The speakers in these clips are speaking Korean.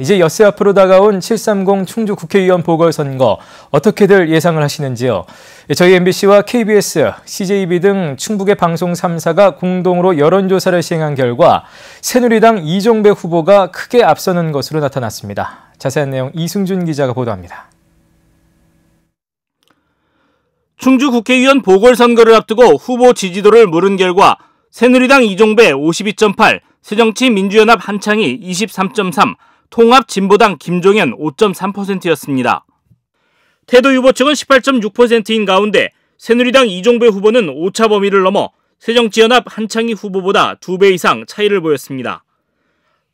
이제 엿새 앞으로 다가온 730 충주 국회의원 보궐선거 어떻게들 예상을 하시는지요? 저희 MBC와 KBS, CJB 등 충북의 방송 3사가 공동으로 여론조사를 시행한 결과 새누리당 이종배 후보가 크게 앞서는 것으로 나타났습니다. 자세한 내용 이승준 기자가 보도합니다. 충주 국회의원 보궐선거를 앞두고 후보 지지도를 물은 결과 새누리당 이종배 52.8, 새정치민주연합 한창희 23.3, 통합 진보당 김종현 5.3%였습니다. 태도 유보 측은 18.6%인 가운데 새누리당 이종배 후보는 오차 범위를 넘어 새정치연합 한창희 후보보다 2배 이상 차이를 보였습니다.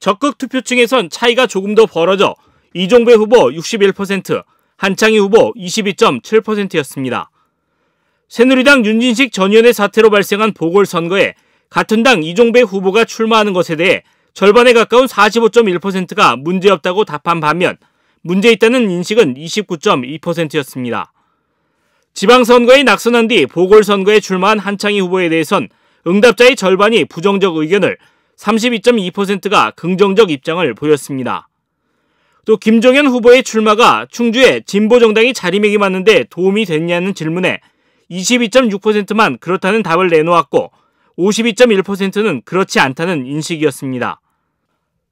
적극 투표층에선 차이가 조금 더 벌어져 이종배 후보 61%, 한창희 후보 22.7%였습니다. 새누리당 윤진식 전 의원의 사태로 발생한 보궐선거에 같은 당 이종배 후보가 출마하는 것에 대해 절반에 가까운 45.1%가 문제없다고 답한 반면 문제 있다는 인식은 29.2%였습니다. 지방선거에 낙선한 뒤 보궐선거에 출마한 한창희 후보에 대해선 응답자의 절반이 부정적 의견을 32.2%가 긍정적 입장을 보였습니다. 또 김종현 후보의 출마가 충주에 진보정당이 자리매김하는데 도움이 됐냐는 질문에 22.6%만 그렇다는 답을 내놓았고 52.1%는 그렇지 않다는 인식이었습니다.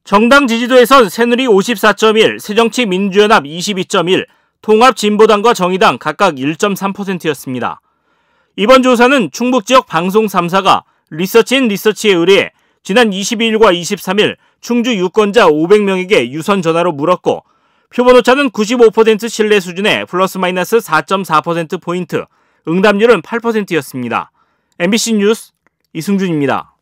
정당 지지도에선 새누리 54.1, 새정치민주연합 22.1, 통합진보당과 정의당 각각 1.3%였습니다. 이번 조사는 충북 지역 방송 3사가 리서치인 리서치에 의뢰해 지난 22일과 23일 충주 유권자 500명에게 유선 전화로 물었고 표본 오차는 95% 신뢰 수준의 플러스 마이너스 4.4% 포인트, 응답률은 8%였습니다. MBC 뉴스 이승준입니다.